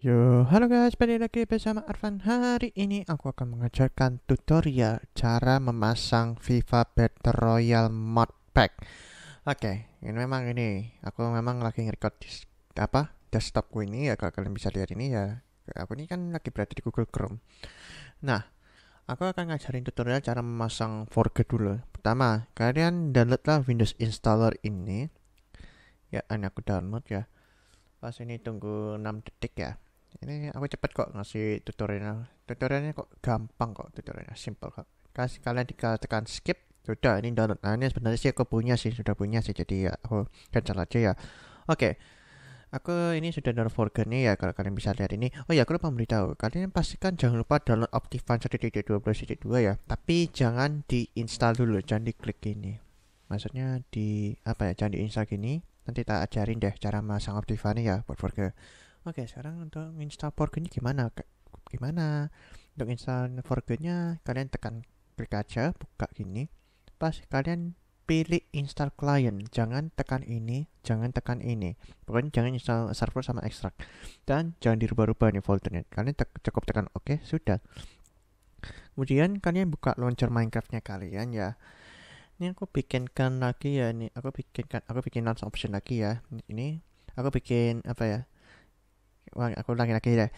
Yo, halo guys, balik lagi bersama Arvan Hari ini aku akan mengajarkan tutorial cara memasang FIFA Battle Royale mod pack Oke, okay, ini memang ini, aku memang lagi ngerekod di apa, desktopku ini ya kalau kalian bisa lihat ini ya Aku ini kan lagi berada di Google Chrome Nah, aku akan ngajarin tutorial cara memasang Forge dulu Pertama, kalian downloadlah Windows Installer ini Ya, ini aku download ya Pas ini tunggu 6 detik ya ini aku cepet kok ngasih tutorial tutorialnya kok gampang kok tutorialnya simple kok kasih kalian tinggal tekan skip sudah ini download nah ini sebenarnya sih aku punya sih sudah punya sih jadi ya aku cancel aja ya oke okay. aku ini sudah download nih ya kalau kalian bisa lihat ini oh ya aku lupa memberitahu kalian pastikan jangan lupa download Optifine 1.12.2 ya tapi jangan diinstal dulu jangan diklik ini. maksudnya di apa ya jangan diinstal gini nanti tak ajarin deh cara masang Optifine ya buat foreground oke okay, sekarang untuk install Forgotten gimana gimana untuk install nya kalian tekan klik aja buka gini pas kalian pilih install client jangan tekan ini jangan tekan ini pokoknya jangan install server sama extract dan jangan dirubah-rubah nih foldernya kalian te cukup tekan oke okay, sudah kemudian kalian buka launcher minecraftnya kalian ya ini aku bikinkan lagi ya ini aku bikinkan aku bikin launch option lagi ya ini aku bikin apa ya Wah, aku ulangi lagi deh. Ya.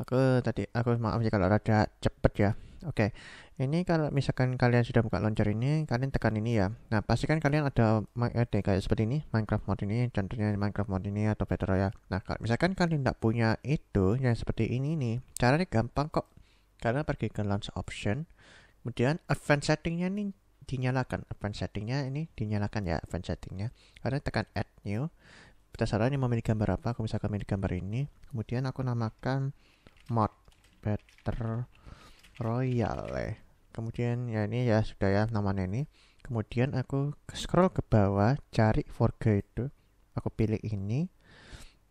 Aku tadi aku maaf kalau rada cepet ya. Oke. Ini kalau misalkan kalian sudah buka launcher ini, kalian tekan ini ya. Nah, pastikan kalian ada ada eh, kayak seperti ini, Minecraft mod ini, contohnya Minecraft mod ini atau Battle ya. Nah, kalau misalkan kalian tidak punya itu yang seperti ini nih, caranya gampang kok. Kalian pergi ke launch option, kemudian advanced settingnya nih dinyalakan. Advanced settingnya ini dinyalakan ya, advanced settingnya. Kalian tekan add new berdasarkan yang memiliki gambar apa aku misalkan memiliki gambar ini kemudian aku namakan mod better royale kemudian ya ini ya sudah ya namanya ini kemudian aku scroll ke bawah cari forge itu aku pilih ini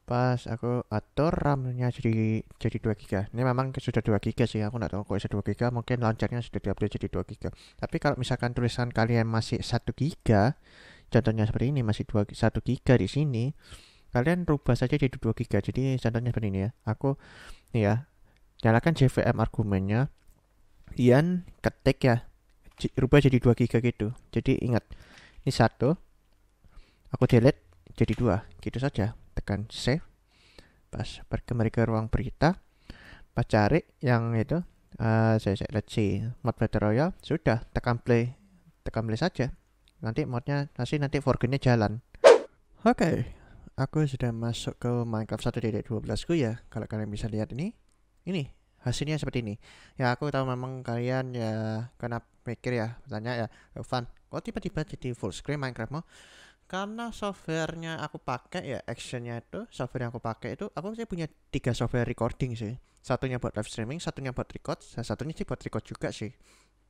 pas aku atur RAM-nya jadi jadi 2 GB. Ini memang sudah 2 giga sih, aku nggak tahu kok bisa 2 giga mungkin loncatnya sudah diupdate jadi 2 giga Tapi kalau misalkan tulisan kalian masih 1 giga contohnya seperti ini masih 2, 1 giga di sini kalian rubah saja jadi 2 giga jadi contohnya seperti ini ya aku nih ya nyalakan JVM argumennya Ian ketik ya rubah jadi 2 giga gitu jadi ingat ini satu aku delete jadi dua gitu saja tekan save pas pergi ke ruang berita pas cari yang itu uh, saya, saya let's see mod battle royale sudah tekan play tekan play saja nanti modnya nanti nanti forgennya jalan oke okay. aku sudah masuk ke Minecraft 1.12 ku ya kalau kalian bisa lihat ini ini hasilnya seperti ini ya aku tahu memang kalian ya kena mikir ya bertanya ya Evan eh, kok tiba-tiba jadi full screen Minecraft mau karena softwarenya aku pakai ya actionnya itu software yang aku pakai itu aku sih punya tiga software recording sih satunya buat live streaming satunya buat record dan satunya sih buat record juga sih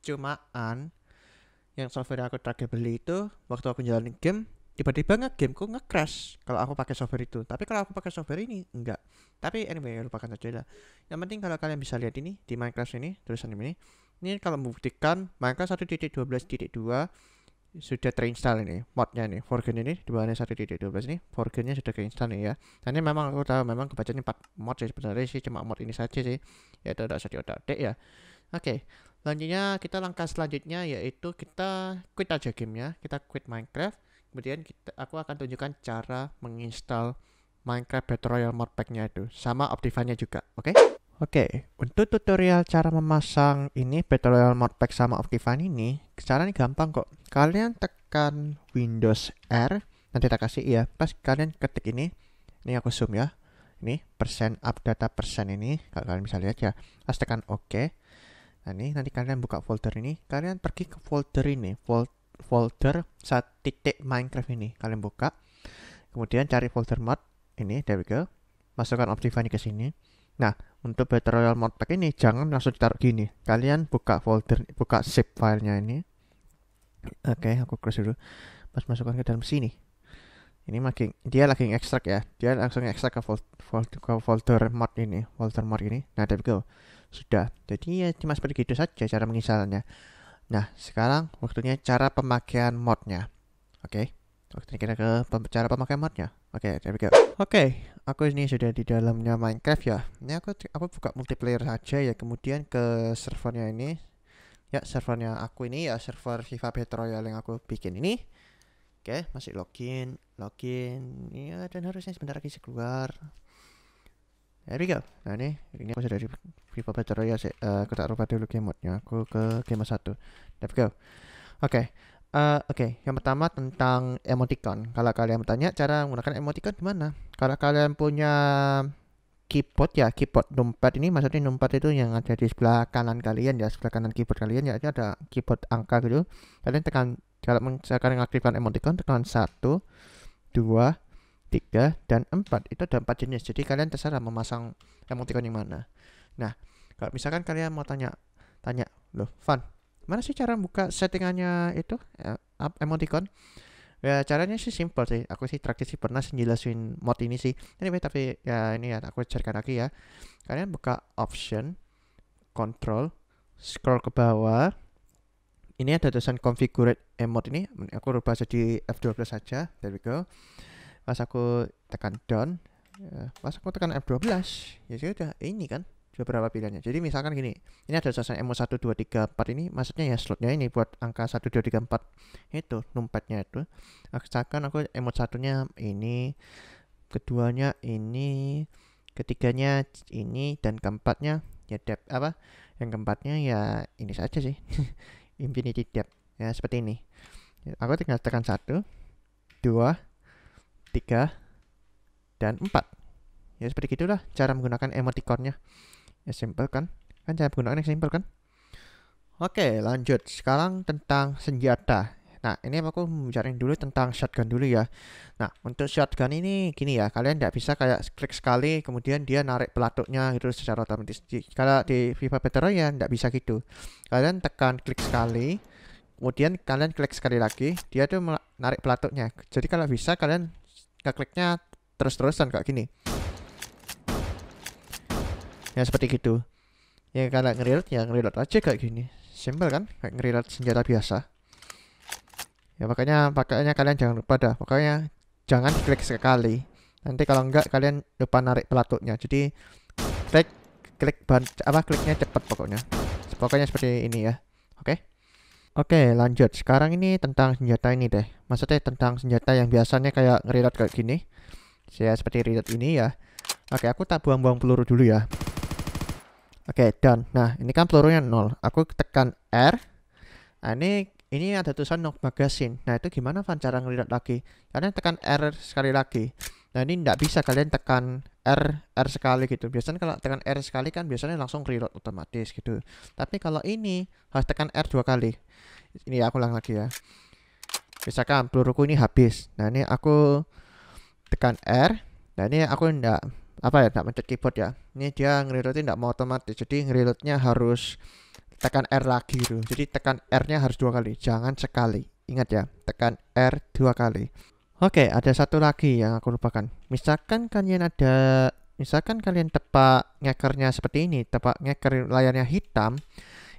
cumaan yang software yang aku terakhir beli itu waktu aku jalanin game tiba-tiba nge gameku nge crash kalau aku pakai software itu tapi kalau aku pakai software ini enggak tapi anyway lupakan saja lah yang penting kalau kalian bisa lihat ini di Minecraft ini tulisan ini ini kalau membuktikan Minecraft 1.12.2 sudah terinstall ini modnya nih Forgen ini di bawahnya 1.12 ini Forgennya sudah terinstall nih ya dan ini memang aku tahu memang kebacanya 4 mod sih sebenarnya sih cuma mod ini saja sih ya ada tidak usah diotak ya oke okay. Selanjutnya kita langkah selanjutnya yaitu kita quit aja gamenya, kita quit Minecraft. Kemudian kita, aku akan tunjukkan cara menginstal Minecraft Battle Royale modpacknya itu, sama Optifine-nya juga, oke? Okay? Oke, okay, untuk tutorial cara memasang ini Battle Royale modpack sama Optifine ini, caranya gampang kok. Kalian tekan Windows R, nanti tak kasih ya. Pas kalian ketik ini, ini aku zoom ya. Ini persen up data persen ini, kalau kalian bisa lihat ya. Pas tekan OK, Nah ini nanti kalian buka folder ini, kalian pergi ke folder ini, folder saat titik Minecraft ini, kalian buka. Kemudian cari folder mod ini, there we go. Masukkan Optifine ke sini. Nah, untuk Battle Royale Modpack ini jangan langsung ditaruh gini. Kalian buka folder, buka zip filenya ini. Oke, okay, aku close dulu. Pas masukkan ke dalam sini. Ini makin dia lagi ekstrak ya. Dia langsung ekstrak ke, ke folder mod ini, folder mod ini. Nah, there we go. Sudah, jadi ya cuma seperti itu saja cara menginstalnya. Nah, sekarang waktunya cara pemakaian modnya. Oke, okay. waktunya kita ke pem cara pemakaian modnya. Oke, okay, there we go. Oke, okay, aku ini sudah di dalamnya Minecraft ya. Ini aku aku buka multiplayer saja ya, kemudian ke servernya ini. Ya, servernya aku ini ya server FIFA Battle Royale yang aku bikin ini. Oke, okay, masih login, login. Ya, dan harusnya sebentar lagi keluar. There we go. Nah ini, ini aku sudah di FIFA Battle Royale sih. Uh, aku tak rubah dulu game mode-nya. Aku ke game satu. There we go. Oke. Okay. Uh, eh, Oke, okay. yang pertama tentang emoticon. Kalau kalian bertanya cara menggunakan emoticon gimana? Kalau kalian punya keyboard ya, keyboard numpad ini maksudnya numpad itu yang ada di sebelah kanan kalian ya, sebelah kanan keyboard kalian ya, ada keyboard angka gitu. Kalian tekan kalau misalkan mengaktifkan emoticon tekan satu dua. 3 dan 4 itu ada empat jenis jadi kalian terserah memasang emoticon yang mana nah kalau misalkan kalian mau tanya tanya loh fun mana sih cara buka settingannya itu eh, emoticon ya caranya sih simple sih aku sih terakhir sih pernah jelasin mod ini sih anyway tapi ya ini ya aku carikan lagi ya kalian buka option control scroll ke bawah ini ada tulisan configure emot ini aku rubah jadi F12 saja there we go pas aku tekan down ya, pas aku tekan F12 ya sudah ini kan sudah berapa pilihannya jadi misalkan gini ini ada selesai mo 1234 ini maksudnya ya slotnya ini buat angka 1234 itu numpetnya itu akan aku emot satunya ini keduanya ini ketiganya ini dan keempatnya ya dep apa yang keempatnya ya ini saja sih infinity depth ya seperti ini aku tinggal tekan satu dua 3, dan 4. Ya seperti itulah cara menggunakan emoticonnya. Ya simple kan? Kan cara menggunakan yang simple kan? Oke lanjut, sekarang tentang senjata. Nah, ini aku bicarain dulu tentang shotgun dulu ya. Nah, untuk shotgun ini gini ya, kalian tidak bisa kayak klik sekali kemudian dia narik pelatuknya gitu secara otomatis. Kalau di FIFA Battle ya tidak bisa gitu. Kalian tekan klik sekali, kemudian kalian klik sekali lagi, dia tuh narik pelatuknya. Jadi kalau bisa kalian kliknya terus-terusan kayak gini ya seperti gitu ya kalau ngereload ya ngereload aja kayak gini simple kan kayak ngereload senjata biasa ya makanya pakainya kalian jangan lupa dah pokoknya jangan klik sekali nanti kalau enggak kalian lupa narik pelatuknya. jadi klik klik bahan, apa kliknya cepat pokoknya pokoknya seperti ini ya oke okay? Oke lanjut, sekarang ini tentang senjata ini deh Maksudnya tentang senjata yang biasanya kayak ngeridot kayak gini Saya seperti ridot ini ya Oke aku tak buang-buang peluru dulu ya Oke dan, nah ini kan pelurunya nol Aku tekan R Nah ini, ini ada tulisan knock magazine Nah itu gimana Van cara ngeridot lagi Karena tekan R sekali lagi Nah ini nggak bisa kalian tekan R R sekali gitu. Biasanya kalau tekan R sekali kan biasanya langsung reload otomatis gitu. Tapi kalau ini harus tekan R dua kali. Ini aku ulang lagi ya. Misalkan peluruku ini habis. Nah, ini aku tekan R. Nah, ini aku enggak apa ya, enggak mencet keyboard ya. Ini dia ngereloadnya enggak mau otomatis. Jadi ngereloadnya harus tekan R lagi gitu. Jadi tekan R-nya harus dua kali, jangan sekali. Ingat ya, tekan R dua kali. Oke, ada satu lagi yang aku lupakan. Misalkan kalian ada misalkan kalian tepak ngekernya seperti ini, tepak ngeker layarnya hitam,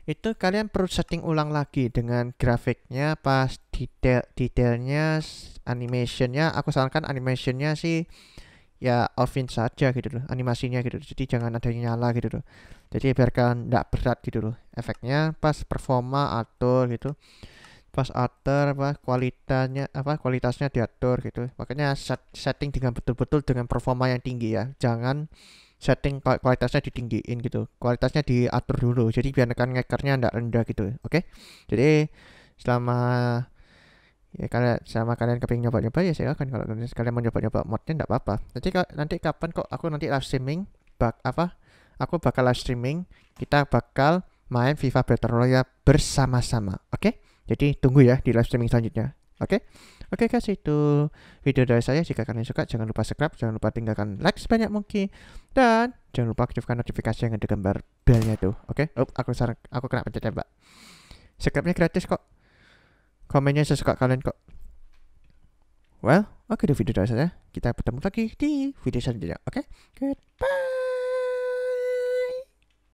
itu kalian perlu setting ulang lagi dengan grafiknya pas detail detailnya animationnya aku sarankan animationnya sih ya offin saja gitu loh animasinya gitu loh. jadi jangan ada yang nyala gitu loh jadi biarkan tidak berat gitu loh efeknya pas performa atur gitu pas atur apa kualitasnya apa kualitasnya diatur gitu makanya set, setting dengan betul-betul dengan performa yang tinggi ya jangan setting kualitasnya ditinggiin gitu kualitasnya diatur dulu jadi biar nekan tidak ndak rendah gitu oke okay? jadi selama ya kalian sama kalian kepingin nyoba-nyoba ya silakan kalau kalian mau nyoba-nyoba modnya ndak apa-apa nanti nanti kapan kok aku nanti live streaming bak apa aku bakal live streaming kita bakal main FIFA Battle Royale bersama-sama oke okay? Jadi tunggu ya di live streaming selanjutnya. Oke? Okay? Oke okay guys, itu video dari saya. Jika kalian suka, jangan lupa subscribe, jangan lupa tinggalkan like sebanyak mungkin. Dan jangan lupa aktifkan notifikasi yang ada gambar belnya tuh. Oke? Okay? Up, aku sarang, aku kena pencet tembak. Subscribe-nya gratis kok. Komennya sesuka kalian kok. Well, oke okay, itu video dari saya. Kita bertemu lagi di video selanjutnya. Oke? Okay? Goodbye.